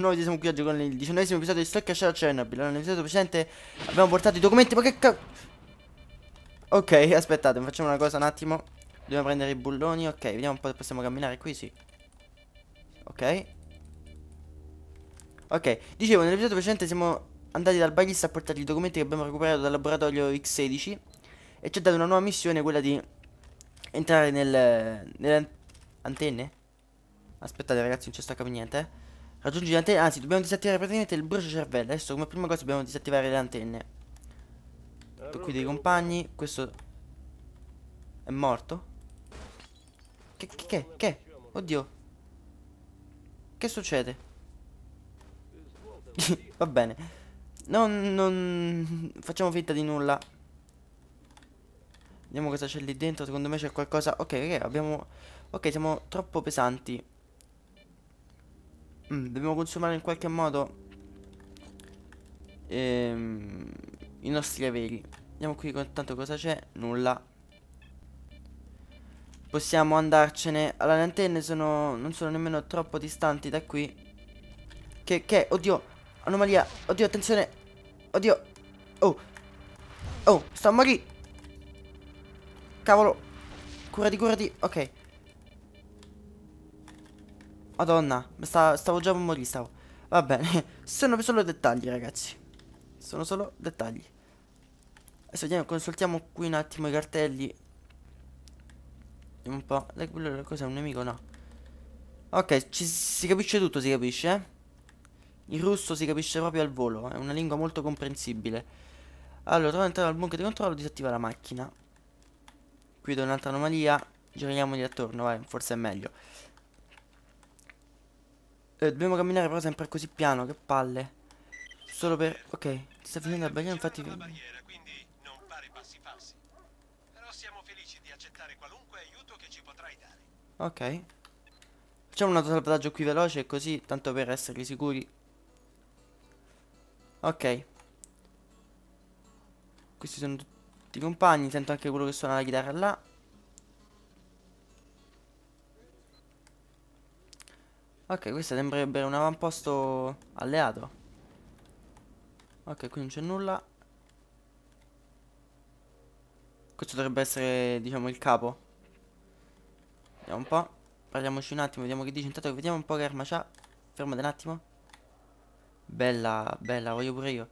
noi siamo qui oggi con il diciannovesimo episodio di Stock Shell Chernobyl Nell'episodio precedente abbiamo portato i documenti ma che cazzo Ok aspettate facciamo una cosa un attimo Dobbiamo prendere i bulloni ok vediamo un po' se possiamo camminare qui sì Ok Ok dicevo nell'episodio precedente siamo andati dal baghista a portare i documenti che abbiamo recuperato dal laboratorio X16 E ci ha dato una nuova missione quella di entrare nel, nelle antenne Aspettate ragazzi non ci sto capendo niente eh Raggiungi l'antenna anzi dobbiamo disattivare praticamente il brucio cervello. Adesso come prima cosa dobbiamo disattivare le antenne. Tutto eh, qui dei compagni, questo è morto. Che, che, che, che? Oddio. Che succede? Va bene. Non, non... Facciamo finta di nulla. Vediamo cosa c'è lì dentro. Secondo me c'è qualcosa... Ok, ok, abbiamo... Ok, siamo troppo pesanti. Mm, dobbiamo consumare in qualche modo ehm, i nostri averi. Andiamo qui, tanto cosa c'è? Nulla. Possiamo andarcene. Allora, le antenne sono, non sono nemmeno troppo distanti da qui. Che, che, oddio, anomalia. Oddio, attenzione. Oddio. Oh. Oh, Sto a morire. Cavolo. Curati, curati. Ok. Madonna, stavo già moristavo. Va bene, sono solo dettagli ragazzi. Sono solo dettagli. Adesso vediamo, consultiamo qui un attimo i cartelli. Vediamo un po'. Dai, quello cosa è un nemico? No. Ok, ci, si capisce tutto, si capisce. Eh? Il russo si capisce proprio al volo, è una lingua molto comprensibile. Allora, trovo entrare al bunker di controllo, disattiva la macchina. Qui do un'altra anomalia, giriamoli attorno, vai, forse è meglio. Eh, dobbiamo camminare però sempre così piano, che palle. Solo per... Ok, ti sta finendo la barriera, infatti... La barriera, quindi non fare passi falsi. Però siamo felici di accettare qualunque aiuto che ci potrai dare. Ok. Facciamo un autosalvataggio qui veloce, così, tanto per essere sicuri. Ok. Questi sono tutti i compagni, sento anche quello che suona la chitarra là. Ok, questo sembrerebbe un avamposto alleato. Ok, qui non c'è nulla. Questo dovrebbe essere, diciamo, il capo. Vediamo un po'. Parliamoci un attimo, vediamo che dice. Intanto vediamo un po' che arma c'ha. Fermate un attimo. Bella, bella, voglio pure io.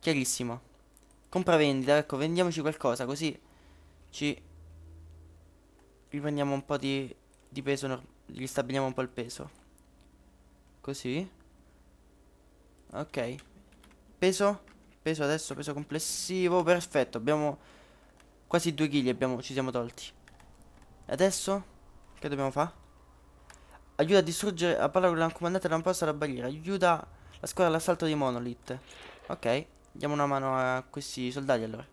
Chiarissimo. Compravendita, ecco, vendiamoci qualcosa, così ci riprendiamo un po' di, di peso, ristabiliamo un po' il peso. Così Ok Peso Peso adesso Peso complessivo Perfetto Abbiamo Quasi 2 kg abbiamo, Ci siamo tolti E Adesso Che dobbiamo fare? Aiuta a distruggere a palla con la comandante da un posto alla barriera Aiuta la squadra all'assalto di Monolith Ok Diamo una mano a questi soldati allora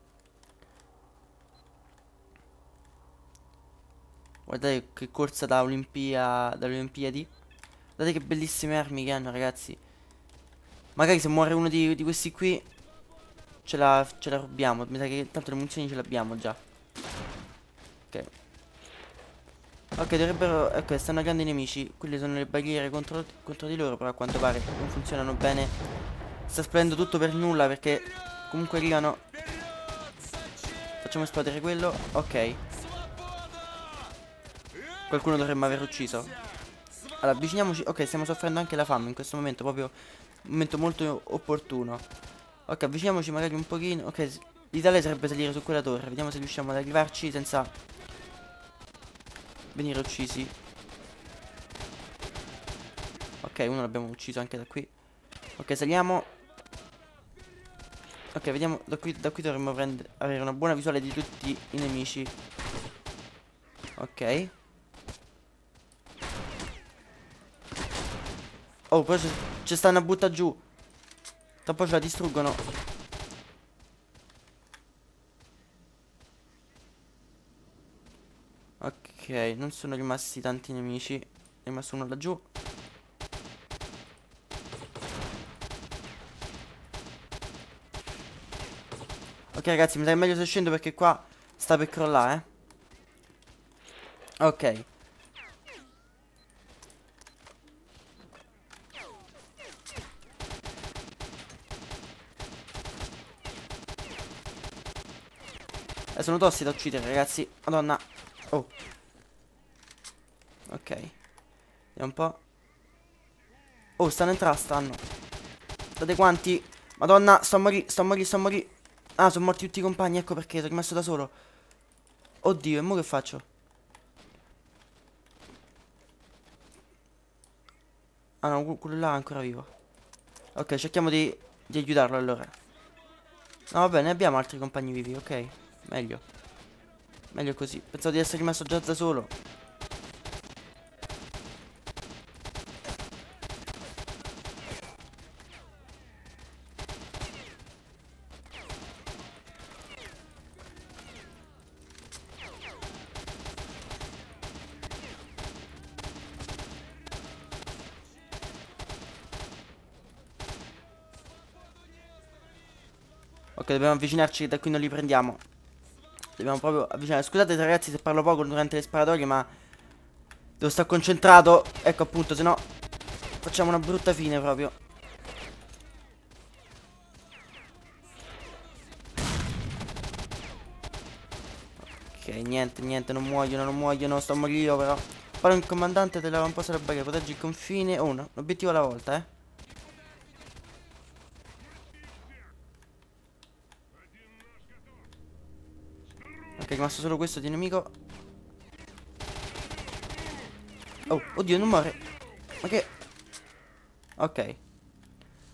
Guardate che corsa da Olimpia Da Olimpiadi Guardate che bellissime armi che hanno ragazzi Magari se muore uno di, di questi qui ce la, ce la rubiamo Mi sa che tanto le munizioni ce le abbiamo già Ok Ok dovrebbero Ok ecco, stanno a grandi nemici Quelle sono le barriere contro, contro di loro Però a quanto pare non funzionano bene Sta esplodendo tutto per nulla perché Comunque arrivano Facciamo esplodere quello Ok Qualcuno dovremmo aver ucciso allora, avviciniamoci. Ok, stiamo soffrendo anche la fame in questo momento, proprio un momento molto opportuno. Ok, avviciniamoci magari un pochino. Ok, l'ideale sarebbe salire su quella torre. Vediamo se riusciamo ad arrivarci senza venire uccisi. Ok, uno l'abbiamo ucciso anche da qui. Ok, saliamo. Ok, vediamo. Da qui, da qui dovremmo avere una buona visuale di tutti i nemici. Ok. Oh, poi ci stanno a buttare giù. Dopo ce la distruggono. Ok, non sono rimasti tanti nemici. È rimasto uno laggiù. Ok ragazzi, mi dai meglio se scendo perché qua sta per crollare, eh. Ok. Eh, sono tossi da uccidere, ragazzi. Madonna. Oh. Ok. Vediamo un po'. Oh, stanno entrando, stanno. State quanti? Madonna, sto a morire, sto a morire, sto a morire. Ah, sono morti tutti i compagni, ecco perché sono rimasto da solo. Oddio, e mo che faccio? Ah no, quello là è ancora vivo. Ok, cerchiamo di, di aiutarlo allora. No, vabbè, ne abbiamo altri compagni vivi, ok. Meglio. Meglio così. Pensavo di essere rimasto già da solo. Ok, dobbiamo avvicinarci, da qui non li prendiamo. Dobbiamo proprio avvicinare. Cioè, scusate ragazzi se parlo poco durante le sparatorie, ma... Devo stare concentrato. Ecco appunto, se no... Facciamo una brutta fine proprio. Ok, niente, niente, non muoiono, non muoiono, sto a morire io però. Però il comandante della ramposa della barriera, Proteggi il confine. Oh, no, un obiettivo alla volta, eh. rimasto solo questo di nemico. Oh, oddio, non muore. Ma che... Ok.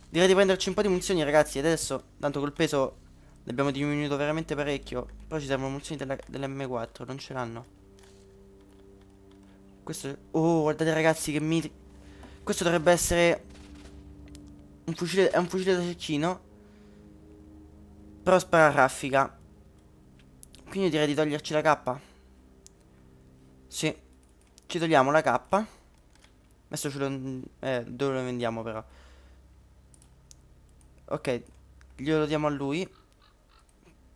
Direi di prenderci un po' di munizioni, ragazzi. Adesso, tanto col peso ne abbiamo diminuito veramente parecchio. Però ci servono munizioni dell'M4, dell non ce l'hanno. Questo... Oh, guardate ragazzi che mi... Questo dovrebbe essere... Un fucile... È un fucile da cecchino. Però spara a raffica. Quindi direi di toglierci la K. Sì. Ci togliamo la K. Adesso ce lo... Eh, dove lo vendiamo però? Ok. Glielo diamo a lui.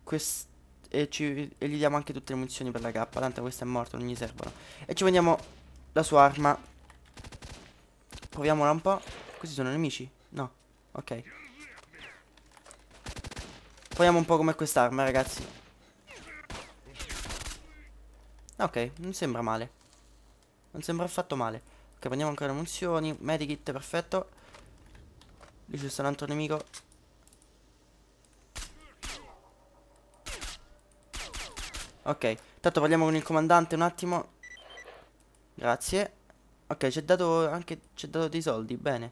Quest... E, ci... e gli diamo anche tutte le munizioni per la K. Tanto questa è morta, non gli servono. E ci prendiamo la sua arma. Proviamola un po'. Questi sono nemici? No. Ok. Proviamo un po' com'è quest'arma, ragazzi. Ah, ok, non sembra male. Non sembra affatto male. Ok, prendiamo ancora munizioni. Medikit, perfetto. Lì c'è stato un altro nemico. Ok, tanto parliamo con il comandante un attimo. Grazie. Ok, ci ha dato anche ci dato dei soldi, bene.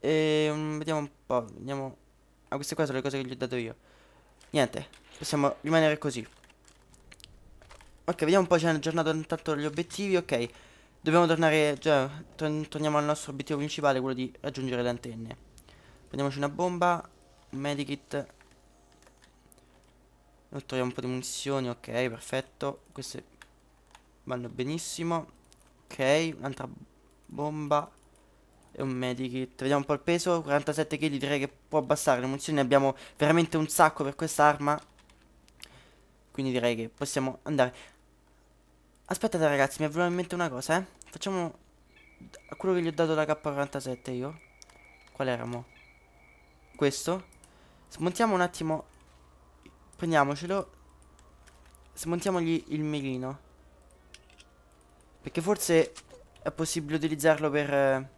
E, um, vediamo un po', vediamo... Ah, queste qua sono le cose che gli ho dato io. Niente, possiamo rimanere così. Ok, vediamo un po', ci hanno aggiornato intanto gli obiettivi, ok. Dobbiamo tornare, già, cioè, torn torniamo al nostro obiettivo principale, quello di raggiungere le antenne. Prendiamoci una bomba, un medikit. Troviamo un po' di munizioni, ok, perfetto. Queste vanno benissimo. Ok, un'altra bomba e un medikit. Vediamo un po' il peso, 47 kg, direi che può abbassare. Le munizioni abbiamo veramente un sacco per questa arma. Quindi direi che possiamo andare. Aspettate ragazzi, mi è venuta in mente una cosa, eh. Facciamo quello che gli ho dato la K47 io. Qual era Questo. Smontiamo un attimo. Prendiamocelo. Smontiamogli il mirino. Perché forse è possibile utilizzarlo per... Eh,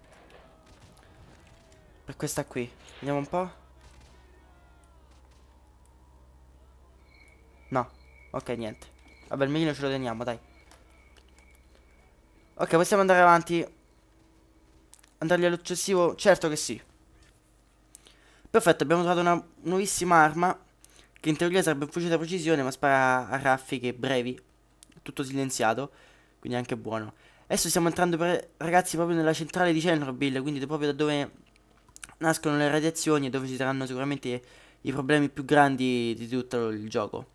per questa qui. Vediamo un po'. No. Ok, niente. Vabbè, il mirino ce lo teniamo, dai. Ok, possiamo andare avanti. Andargli all'occessivo? Certo che sì. Perfetto, abbiamo trovato una nuovissima arma. Che in teoria sarebbe un fucile da precisione, ma spara a raffiche brevi. Tutto silenziato. Quindi anche buono. Adesso stiamo entrando, per, ragazzi, proprio nella centrale di Chernobyl. Quindi proprio da dove nascono le radiazioni e dove ci saranno sicuramente i problemi più grandi di tutto il gioco.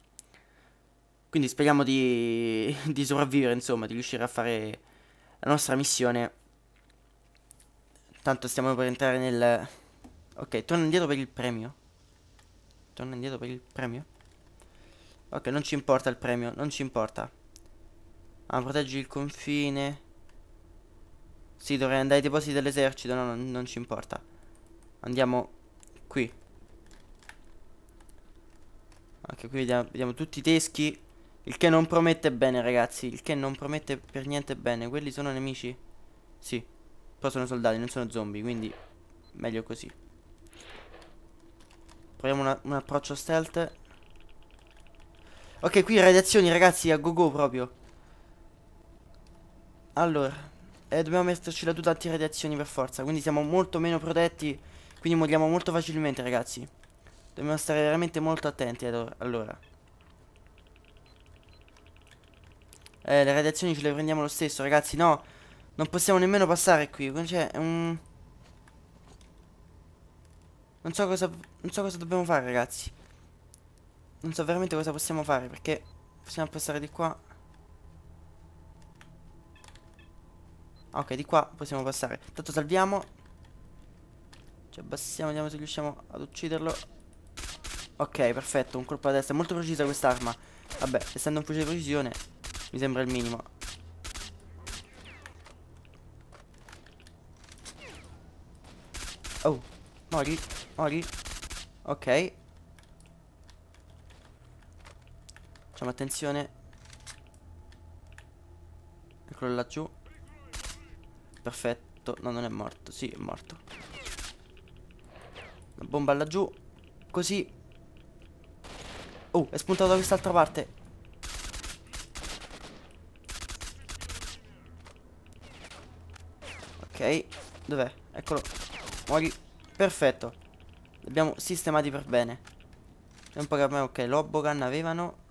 Quindi speriamo di, di sopravvivere, insomma, di riuscire a fare la nostra missione. Tanto stiamo per entrare nel... Ok, torna indietro per il premio. Torna indietro per il premio. Ok, non ci importa il premio, non ci importa. Ah, proteggi il confine. Sì, dovrei andare ai depositi dell'esercito, no, non, non ci importa. Andiamo qui. Anche qui vediamo, vediamo tutti i teschi. Il che non promette bene ragazzi Il che non promette per niente bene Quelli sono nemici? Sì Però sono soldati non sono zombie Quindi meglio così Proviamo una, un approccio stealth Ok qui radiazioni ragazzi a go go proprio Allora eh, Dobbiamo metterci la tuta anti-radiazioni per forza Quindi siamo molto meno protetti Quindi moriamo molto facilmente ragazzi Dobbiamo stare veramente molto attenti allora Eh, le radiazioni ce le prendiamo lo stesso, ragazzi, no. Non possiamo nemmeno passare qui. Cioè, um... non, so cosa, non so cosa dobbiamo fare, ragazzi. Non so veramente cosa possiamo fare, perché possiamo passare di qua. Ok, di qua possiamo passare. Tanto salviamo. Ci abbassiamo, vediamo se riusciamo ad ucciderlo. Ok, perfetto, un colpo a destra. È molto precisa quest'arma. Vabbè, essendo un fucile di precisione, mi sembra il minimo Oh Mori Mori Ok Facciamo attenzione Eccolo laggiù Perfetto No non è morto Sì è morto Una bomba laggiù Così Oh è spuntato da quest'altra parte dov'è? Eccolo. Muori. Perfetto. Li abbiamo sistemati per bene. C'è un po' che ormai, ok, l'Obogan avevano.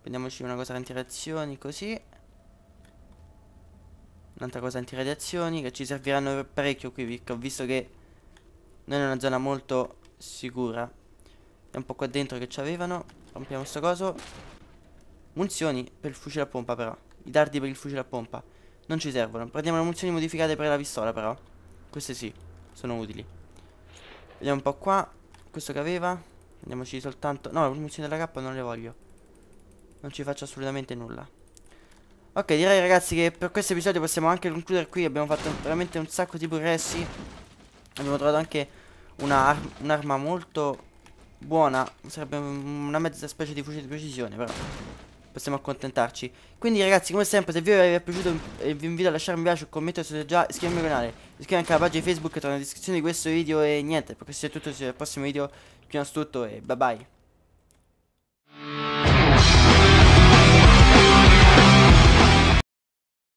Prendiamoci una cosa anti-reazioni così. Un'altra cosa anti antiradiazioni, che ci serviranno parecchio qui, Perché ho visto che non è una zona molto sicura. È un po' qua dentro che ci avevano. Rompiamo sto coso. Munizioni per il fucile a pompa, però. I dardi per il fucile a pompa. Non ci servono. Prendiamo le munizioni modificate per la pistola però. Queste sì, sono utili. Vediamo un po' qua. Questo che aveva. Andiamoci soltanto... No, le munizioni della K non le voglio. Non ci faccio assolutamente nulla. Ok, direi ragazzi che per questo episodio possiamo anche concludere qui. Abbiamo fatto veramente un sacco di progressi. Abbiamo trovato anche un'arma un molto buona. Sarebbe una mezza specie di fucile di precisione, però possiamo accontentarci Quindi ragazzi come sempre se il video vi è piaciuto eh, vi invito a lasciare un piace, un commento se già iscrivervi al canale Iscrivervi anche alla pagina di Facebook che è nella descrizione di questo video e niente Per questo è tutto, ci vediamo al prossimo video, prima di tutto e bye bye